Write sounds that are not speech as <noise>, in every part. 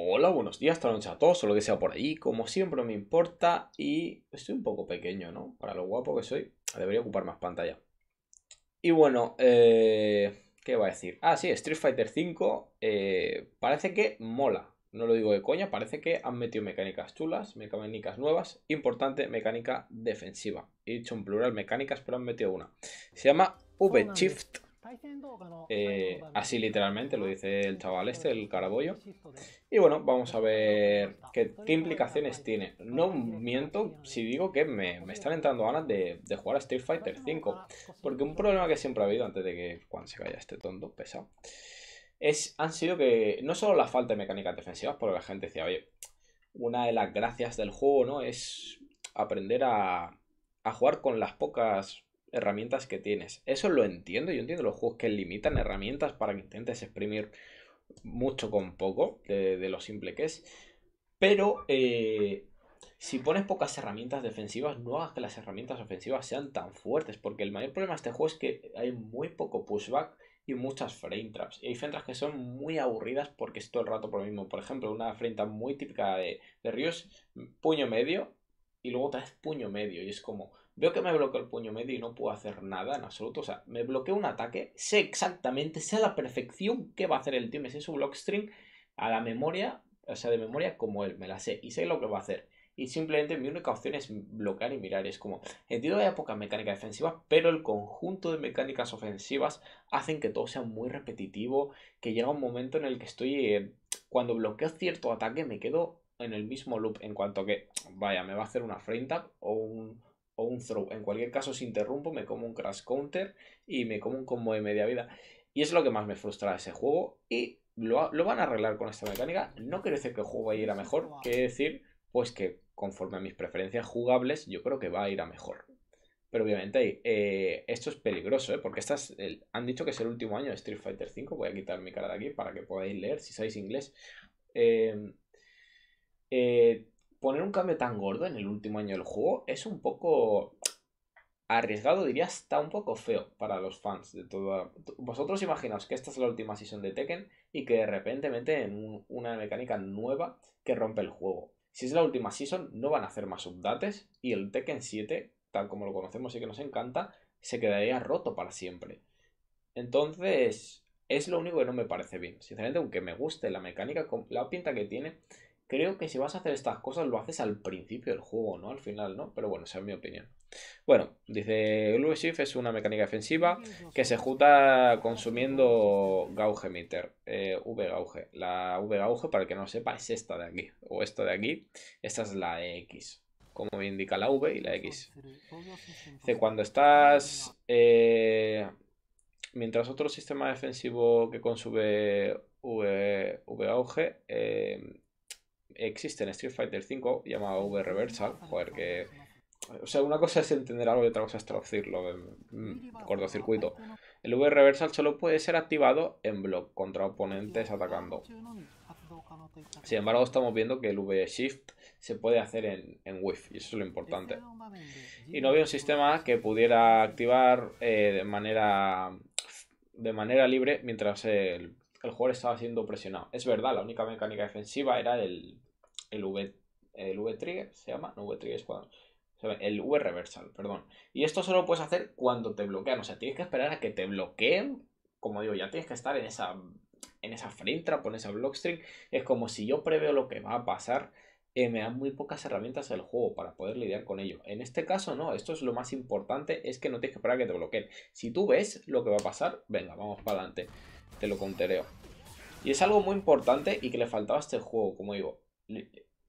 Hola, buenos días, noche a todos lo que sea por ahí. Como siempre me importa y estoy un poco pequeño, ¿no? Para lo guapo que soy, debería ocupar más pantalla. Y bueno, eh, ¿qué va a decir? Ah, sí, Street Fighter V eh, parece que mola. No lo digo de coña, parece que han metido mecánicas chulas, mecánicas nuevas, importante, mecánica defensiva. He dicho en plural mecánicas, pero han metido una. Se llama V-Shift. Eh, así literalmente lo dice el chaval este, el pues, carabollo. Pues, y bueno, vamos a ver qué, implicaciones tiene. No miento si digo que me, pues están entrando ganas de, jugar a Street Fighter V. Porque un problema que siempre ha habido antes de que Juan se vaya este tonto pesado. Es, han sido que no solo la falta de mecánicas defensivas, porque la gente decía, oye, una de las gracias del juego, ¿no? Es aprender a, a jugar con las pocas herramientas que tienes. Eso lo entiendo, yo entiendo los juegos que limitan herramientas para que intentes exprimir mucho con poco de, lo simple que es. Pero eh, si pones pocas herramientas defensivas, no hagas que las herramientas ofensivas sean tan fuertes, porque el mayor problema de este juego es que hay muy poco pushback y muchas frame traps. Y hay frame traps que son muy aburridas porque es todo el rato por lo mismo. Por ejemplo, una frame muy típica de, de Ríos, puño medio y luego otra vez puño medio. Y es como, Veo que me bloqueo el puño medio y no puedo hacer nada en absoluto. O sea, me bloqueo un ataque. Sé exactamente, sé a la perfección qué va a hacer el tío. Me sé su block string a la memoria, o sea, de memoria como él. Me la sé y sé lo que va a hacer. Y simplemente mi única opción es bloquear y mirar. Es como, entiendo que hay pocas mecánicas defensivas, pero el conjunto de mecánicas ofensivas hacen que todo sea muy repetitivo. Que llega un momento en el que estoy. Eh, cuando bloqueo cierto ataque, me quedo en el mismo loop. En cuanto que, vaya, me va a hacer una frame tap o un o un throw. En cualquier caso, si interrumpo, me como un crash counter y me como un combo de media vida. Y es lo que más me frustra ese juego. Y lo, van a arreglar con esta mecánica. No quiere decir que el juego vaya a ir a mejor. Quiere decir, pues que conforme a mis preferencias jugables, yo creo que va a ir a mejor. Pero obviamente eh, esto es peligroso, ¿eh? porque estas, han dicho que es el último año de Street Fighter V. Voy a quitar mi cara de aquí para que podáis leer si sabéis inglés. Em, eh, poner un cambio tan gordo en el último año del juego es un poco arriesgado, diría, está un poco feo para los fans de toda... Vosotros imaginaos que esta es la última season de Tekken y que de repente meten una mecánica nueva que rompe el juego. Si es la última season, no van a hacer más updates y el Tekken 7, tal como lo conocemos y que nos encanta, se quedaría roto para siempre. Entonces, es lo único que no me parece bien. Sinceramente, aunque me guste la mecánica, la pinta que tiene, Creo que si vas a hacer estas cosas lo haces al principio del juego, ¿no? Al final, ¿no? Pero bueno, esa es mi opinión. Bueno, dice V-Shift es una mecánica defensiva que se junta consumiendo Gauge Meter, eh, V-Gauge. La V-Gauge, para el que no lo sepa, es esta de aquí, o esta de aquí. Esta es la X, como me indica la V y la X. Dice, cuando estás... Eh, mientras otro sistema defensivo que consume V-Gauge... Eh, existe en Street Fighter V llamado V Reversal, joder, que... O sea, una cosa es entender algo y otra cosa es traducirlo en mm, cortocircuito. El V Reversal solo puede ser activado en block contra oponentes atacando. Sin embargo, estamos viendo que el V Shift se puede hacer en, en y eso es lo importante. Y no había un sistema que pudiera activar eh, de, manera, de manera libre mientras el, el jugador estaba siendo presionado. Es verdad, la única mecánica defensiva era el, el V, trigger, se llama, no V trigger es el V reversal, perdón. Y esto solo puedes hacer cuando te bloquean, o sea, tienes que esperar a que te bloqueen, como digo, ya tienes que estar en esa, en esa frame trap esa block string, es como si yo preveo lo que va a pasar, eh, me dan muy pocas herramientas el juego para poder lidiar con ello. En este caso no, esto es lo más importante, es que no tienes que esperar a que te bloqueen. Si tú ves lo que va a pasar, venga, vamos para adelante, te lo contereo. Y es algo muy importante y que le faltaba a este juego, como digo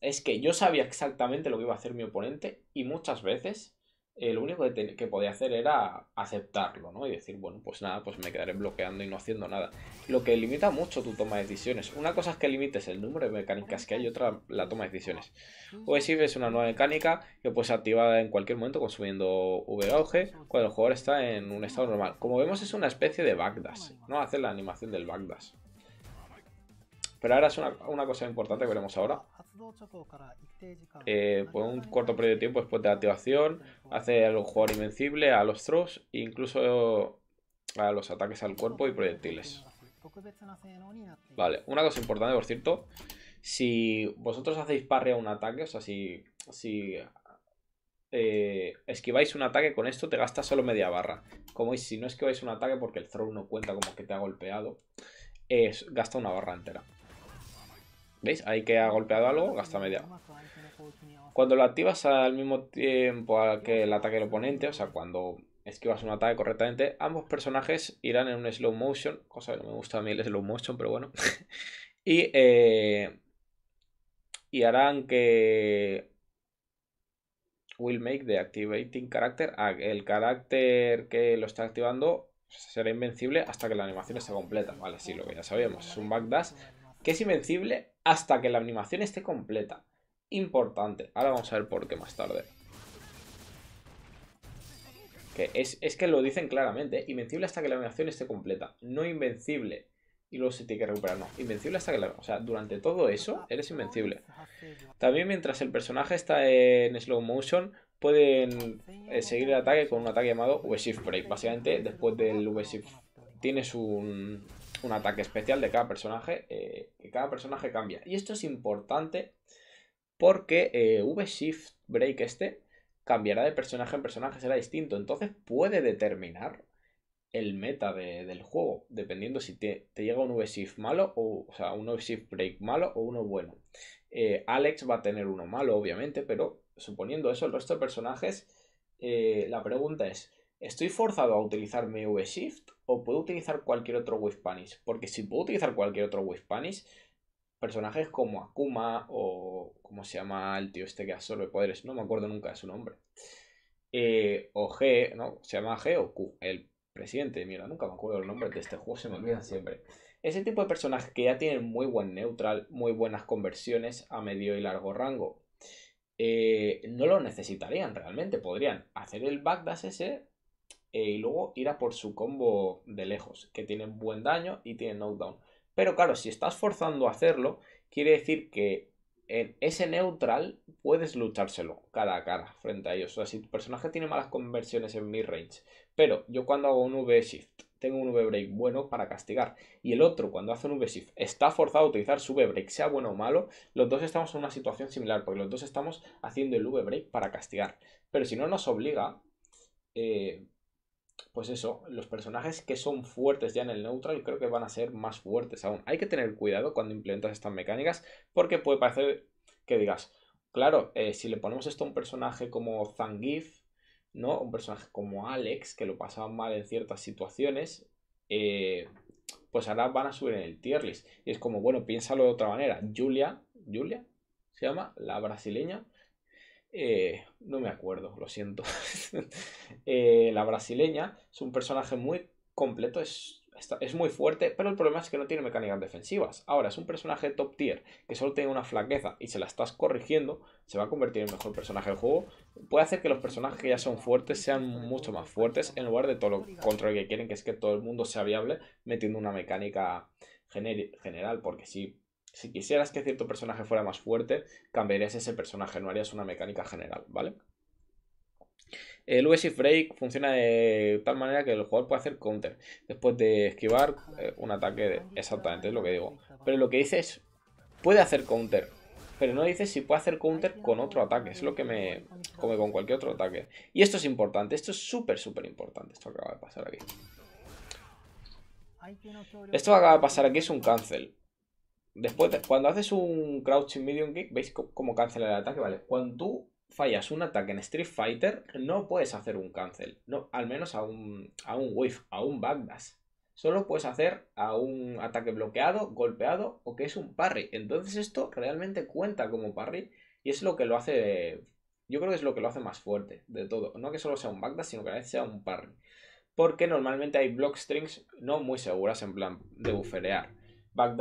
es que yo sabía exactamente lo que iba a hacer mi oponente y muchas veces eh, lo único que, podía hacer era aceptarlo, ¿no? Y decir, bueno, pues nada, pues me quedaré bloqueando y no haciendo nada. Lo que limita mucho tu toma de decisiones. Una cosa es que limites el número de mecánicas que hay otra la toma de decisiones. si es una nueva mecánica que puede ser activada en cualquier momento consumiendo V-Auge cuando el jugador está en un estado normal. Como vemos es una especie de backdash, ¿no? Hace la animación del backdash. Pero ahora es una, cosa importante que veremos ahora. Eh, por pues un corto periodo de tiempo después de la activación, hace al jugador invencible a los throws e incluso a los ataques al cuerpo y proyectiles. Vale, una cosa importante, por cierto, si vosotros hacéis parry a un ataque, o sea, si, eh, esquiváis un ataque con esto, te gasta solo media barra. Como si no esquiváis un ataque, porque el throw no cuenta como que te ha golpeado, es, gasta una barra entera. ¿Veis? Ahí que ha golpeado algo, gasta media. Cuando lo activas al mismo tiempo que el ataque del oponente, o sea, cuando esquivas un ataque correctamente, ambos personajes irán en un slow motion, cosa que no me gusta a mí el slow motion, pero bueno. <laughs> y, eh, y harán que will make the activating character, ah, el carácter que lo está activando será invencible hasta que la animación esté completa. Vale, sí, lo que ya sabíamos, es un backdash que es invencible hasta que la animación esté completa. Importante. Ahora vamos a ver por qué más tarde. es, que lo dicen claramente. Invencible hasta que la animación esté completa. No invencible. Y luego se tiene que recuperar. No, invencible hasta que la... O sea, durante todo eso eres invencible. También mientras el personaje está en slow motion, pueden eh, seguir el ataque con un ataque llamado V-Shift Break. Básicamente, después del V-Shift tienes un, un ataque especial de cada personaje, eh, que cada personaje cambia. Y esto es importante porque eh, V-Shift Break este cambiará de personaje en personaje, será distinto. Entonces puede determinar el meta del juego, dependiendo si te, llega un V-Shift malo, o, sea, un V-Shift Break malo o uno bueno. Eh, Alex va a tener uno malo, obviamente, pero suponiendo eso, el resto de personajes, la pregunta es, ¿estoy forzado a utilizar mi V-Shift o puedo utilizar cualquier otro Wispanis. Porque si puedo utilizar cualquier otro Wispanis, personajes como Akuma o cómo se llama el tío este que absorbe poderes, no me acuerdo nunca de su nombre. Eh, o G, no, se llama G o Q, el presidente, mira, nunca me acuerdo el nombre de este juego, se me olvida siempre. Ese tipo de personajes que ya tienen muy buen neutral, muy buenas conversiones a medio y largo rango, eh, no lo necesitarían realmente. Podrían hacer el backdash ese eh, y luego ir a por su combo de lejos, que tiene buen daño y tiene knockdown. Pero claro, si estás forzando a hacerlo, quiere decir que en ese neutral puedes luchárselo cara a cara frente a ellos. O sea, si tu personaje tiene malas conversiones en mid-range, pero yo cuando hago un V-Shift tengo un V-Break bueno para castigar y el otro cuando hace un V-Shift está forzado a utilizar su V-Break, sea bueno o malo, los dos estamos en una situación similar porque los dos estamos haciendo el V-Break para castigar. Pero si no nos obliga, eh, pues eso, los personajes que son fuertes ya en el neutral creo que van a ser más fuertes aún. Hay que tener cuidado cuando implementas estas mecánicas porque puede parecer que digas, claro, eh, si le ponemos esto a un personaje como Zangief, ¿no? Un personaje como Alex, que lo pasaba mal en ciertas situaciones, eh, pues ahora van a subir en el tier list. Y es como, bueno, piénsalo de otra manera. Julia, Julia, se llama, la brasileña, eh, no me acuerdo, lo siento. <laughs> Eh, la brasileña es un personaje muy completo, es, es muy fuerte, pero el problema es que no tiene mecánicas defensivas. Ahora, es un personaje top tier que solo tiene una flaqueza y se la estás corrigiendo, se va a convertir en el mejor personaje del juego. Puede hacer que los personajes que ya son fuertes sean mucho más fuertes en lugar de todo lo control que quieren, que es que todo el mundo sea viable metiendo una mecánica general, porque sí, si quisieras que cierto personaje fuera más fuerte, cambiarías ese personaje, no harías una mecánica general, ¿vale? El eh, usi Break funciona de tal manera que el jugador puede hacer counter después de esquivar eh, un ataque. Exactamente, es lo que digo. Pero lo que dice es, puede hacer counter, pero no dice si puede hacer counter con otro ataque. Es lo que me come con cualquier otro ataque. Y esto es importante, esto es súper, súper importante, esto acaba de pasar aquí. Esto que acaba de pasar aquí es un cancel. Después, cuando haces un crouching medium kick, veis cómo cancela el ataque, ¿vale? Cuando tú fallas un ataque en Street Fighter, no puedes hacer un cancel. No, al menos a un, a un a un backdash. Solo puedes hacer a un ataque bloqueado, golpeado o que es un parry. Entonces esto realmente cuenta como parry y es lo que lo hace... Yo creo que es lo que lo hace más fuerte de todo. No que solo sea un backdash, sino que a veces sea un parry. Porque normalmente hay block strings no muy seguras en plan de buferear.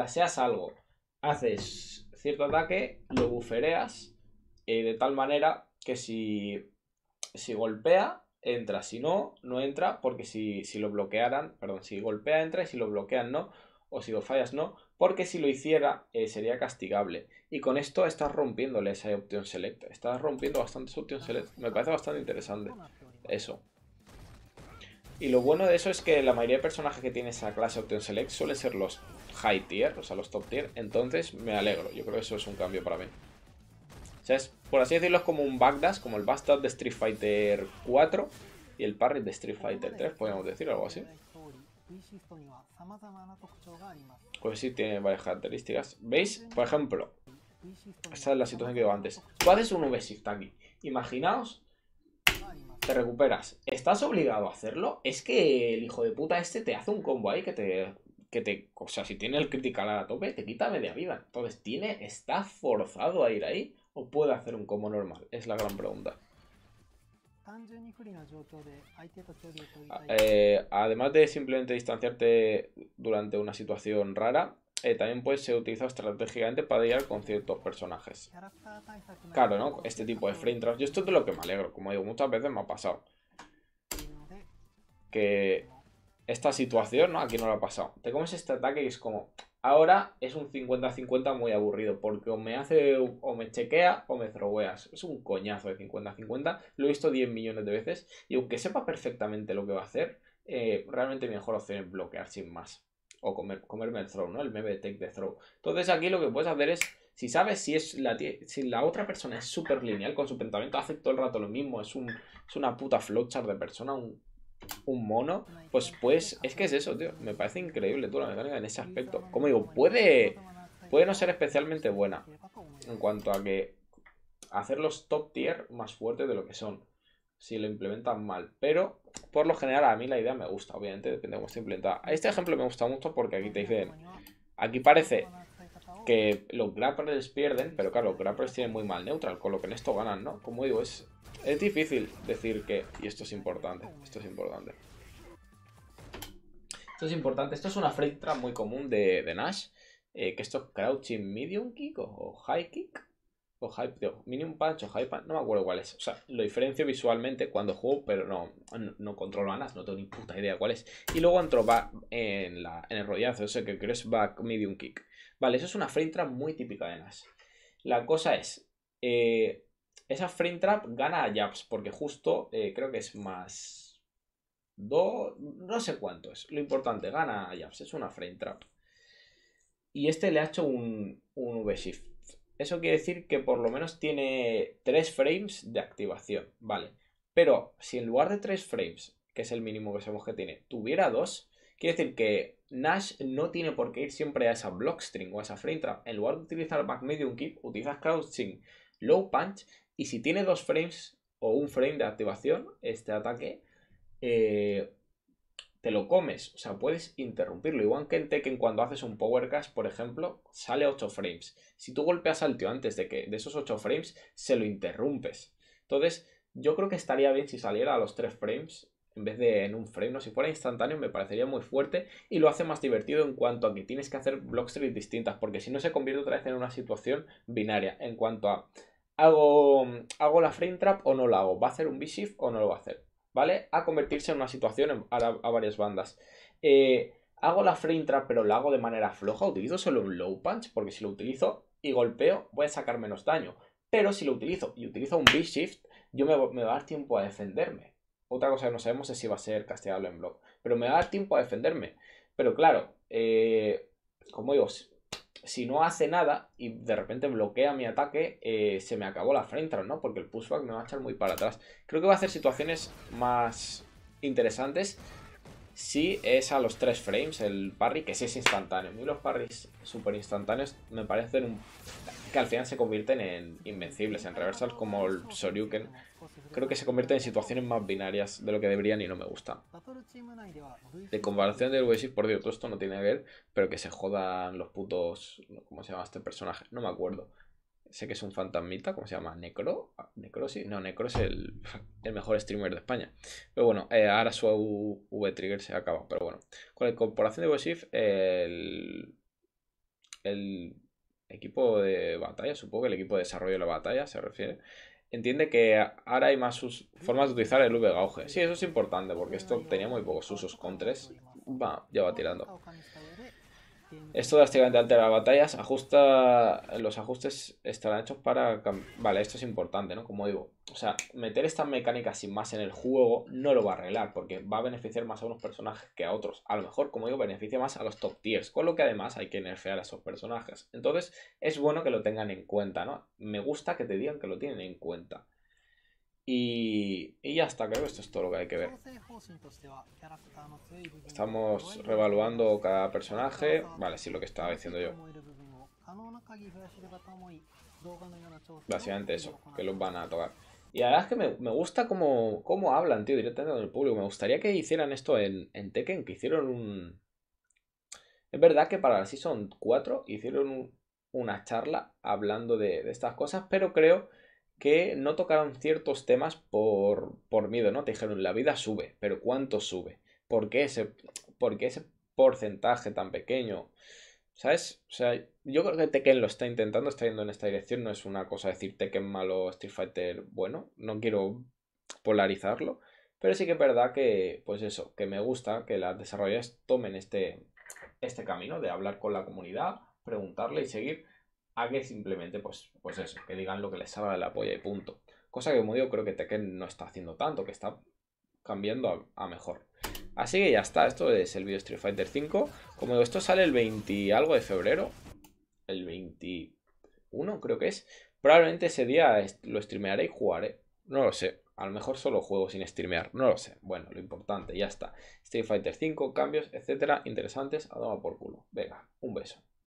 seas algo, haces cierto ataque, lo bufereas eh, de tal manera que si, si golpea, entra. Si no, no entra porque si, lo bloquearan, perdón, si golpea, entra y si lo bloquean, no. O si lo fallas, no. Porque si lo hiciera, eh, sería castigable. Y con esto estás rompiéndole esa opción select. Estás rompiendo bastante opciones opción select. Me parece bastante interesante eso. Y lo bueno de eso es que la mayoría de personajes que tiene esa clase opción select suelen ser los high tier, o sea, los top tier, entonces me alegro. Yo creo que eso es un cambio para mí. O sea, es, por así decirlo, es como un backdash, como el bastard de Street Fighter 4 y el parry de Street Fighter 3, podríamos decir, algo así. Pues sí, tiene varias características. ¿Veis? Por ejemplo, Esta es la situación que digo antes. Tú haces un V-Shift aquí. Imaginaos, te recuperas. ¿Estás obligado a hacerlo? Es que el hijo de puta este te hace un combo ahí que te que te, o sea, si tiene el critical a la tope, te quita media vida. Entonces, ¿tiene, está forzado a ir ahí o puede hacer un combo normal? Es la gran pregunta. Eh, además de simplemente distanciarte durante una situación rara, eh, también puede ser utilizado estratégicamente para llegar con ciertos personajes. Claro, ¿no? Este tipo de frame traps. Yo esto es de lo que me alegro, como digo, muchas veces me ha pasado. Que esta situación, ¿no? Aquí no lo ha pasado. Te comes este ataque y es como... Ahora es un 50-50 muy aburrido, porque o me hace o me chequea o me throweas. Es un coñazo de 50-50. Lo he visto 10 millones de veces y aunque sepa perfectamente lo que va a hacer, eh, realmente mejor opción es bloquear sin más. O comer, comerme el throw, ¿no? El meme take the throw. Entonces aquí lo que puedes hacer es, si sabes si, es la, si la otra persona es súper lineal con su pensamiento, hace todo el rato lo mismo, es, un, es una puta flowchart de persona, un un mono. Pues pues, es que es eso, tío. Me parece increíble, tú, la mecánica en ese aspecto. Como digo, puede, puede no ser especialmente buena. En cuanto a que hacerlos top tier más fuertes de lo que son. Si lo implementan mal. Pero, por lo general, a mí la idea me gusta. Obviamente, depende de cómo esté implementada. Este ejemplo me gusta mucho porque aquí te dicen... Aquí parece que los grapplers pierden, pero claro, los grapplers tienen muy mal neutral, con lo que en esto ganan, ¿no? Como digo, es, es difícil decir que... Y esto es importante, esto es importante. Esto es importante, esto es una freight muy común de, Nash, eh, que esto es crouching medium kick o, high kick, o high, medium punch o high punch, no me acuerdo cuál es. O sea, lo diferencio visualmente cuando juego, pero no, no, controlo a Nash, no tengo ni puta idea cuál es. Y luego entro back en, la, en el rollazo ese que creo back medium kick Vale, eso es una frame trap muy típica de Nash. La cosa es, eh, esa frame trap gana a jabs porque justo eh, creo que es más dos no sé cuánto es. Lo importante, gana a jabs, es una frame trap. Y este le ha hecho un, un V-Shift. Eso quiere decir que por lo menos tiene 3 frames de activación, ¿vale? Pero si en lugar de 3 frames, que es el mínimo que sabemos que tiene, tuviera 2, Quiere decir que Nash no tiene por qué ir siempre a esa Block String o a esa frame trap. En lugar de utilizar back medium Kick, utilizas crouching low punch y si tiene dos frames o un frame de activación, este ataque, eh, te lo comes. O sea, puedes interrumpirlo. Igual que en Tekken cuando haces un power cast por ejemplo, sale 8 frames. Si tú golpeas al tío antes de que de esos 8 frames, se lo interrumpes. Entonces, yo creo que estaría bien si saliera a los 3 frames en vez de en un frame, ¿no? Si fuera instantáneo me parecería muy fuerte y lo hace más divertido en cuanto a que tienes que hacer block distintas, porque si no se convierte otra vez en una situación binaria en cuanto a hago, hago la frame trap o no la hago, va a hacer un B-shift o no lo va a hacer, ¿vale? A convertirse en una situación a, varias bandas. Eh, hago la frame trap pero la hago de manera floja, utilizo solo un low punch, porque si lo utilizo y golpeo voy a sacar menos daño, pero si lo utilizo y utilizo un B-shift, yo me, me va a dar tiempo a defenderme. Otra cosa que no sabemos es si va a ser castigable en blog, Pero me va a dar tiempo a defenderme. Pero claro, eh, como digo, si no hace nada y de repente bloquea mi ataque, eh, se me acabó la frente, ¿no? Porque el pushback me va a echar muy para atrás. Creo que va a hacer situaciones más interesantes Sí, es a los tres frames el parry, que sí es instantáneo. A los parries super instantáneos me parecen que al final se convierten en invencibles, en reversals como el Soryuken. Creo que se convierten en situaciones más binarias de lo que deberían y no me gustan. De comparación del Wesley, por Dios, esto no tiene que ver, pero que se jodan los putos... ¿Cómo se llama este personaje? No me acuerdo sé que es un fantasmita, ¿cómo se llama? Necro, ah, necro sí? no, Necro es <laughs> el, mejor streamer de España. Pero bueno, eh, ahora su V-Trigger se acaba, pero bueno. Con la incorporación de Voice el, el equipo de batalla, supongo que el equipo de desarrollo de la batalla se refiere, entiende que ahora hay más formas de utilizar el V-Gauge. Sí, eso es importante, porque esto tenía muy pocos usos con tres. Va, ya va tirando. Esto drásticamente altera las batallas. Ajusta. Los ajustes estarán hechos para. Vale, esto es importante, ¿no? Como digo. O sea, meter estas mecánica sin más en el juego no lo va a arreglar. Porque va a beneficiar más a unos personajes que a otros. A lo mejor, como digo, beneficia más a los top tiers. Con lo que además hay que nerfear a esos personajes. Entonces, es bueno que lo tengan en cuenta, ¿no? Me gusta que te digan que lo tienen en cuenta. Y, y, ya está, creo que esto es todo lo que hay que ver. Estamos revaluando cada personaje. Vale, sí, lo que estaba diciendo yo. Básicamente eso, que los van a tocar. Y la verdad es que me, gusta cómo, cómo, hablan, tío, directamente con público. Me gustaría que hicieran esto en, Tekken, que hicieron un... Es verdad que para la Season 4 hicieron una charla hablando de estas cosas, pero creo que no tocaron ciertos temas por, por miedo, ¿no? Te dijeron, la vida sube, pero ¿cuánto sube? ¿Por qué ese, ese porcentaje tan pequeño? ¿Sabes? O sea, yo creo que Tekken lo está intentando, está yendo en esta dirección. No es una cosa decir Tekken malo, Street Fighter bueno. No quiero polarizarlo. Pero sí que es verdad que, pues eso, que me gusta que las desarrolladoras tomen este, este camino de hablar con la comunidad, preguntarle y seguir que simplemente, pues, pues eso, que digan lo que les salga de la polla y punto. Cosa que, como digo, creo que Tekken no está haciendo tanto, que está cambiando a, mejor. Así que ya está, esto es el video Street Fighter 5. Como esto sale el 20 algo de febrero. El 21 creo que es. Probablemente ese día lo streamearé y jugaré. No lo sé. A lo mejor solo juego sin streamear. No lo sé. Bueno, lo importante, ya está. Street Fighter 5, cambios, etcétera, interesantes. A tomar por culo. Venga, un beso.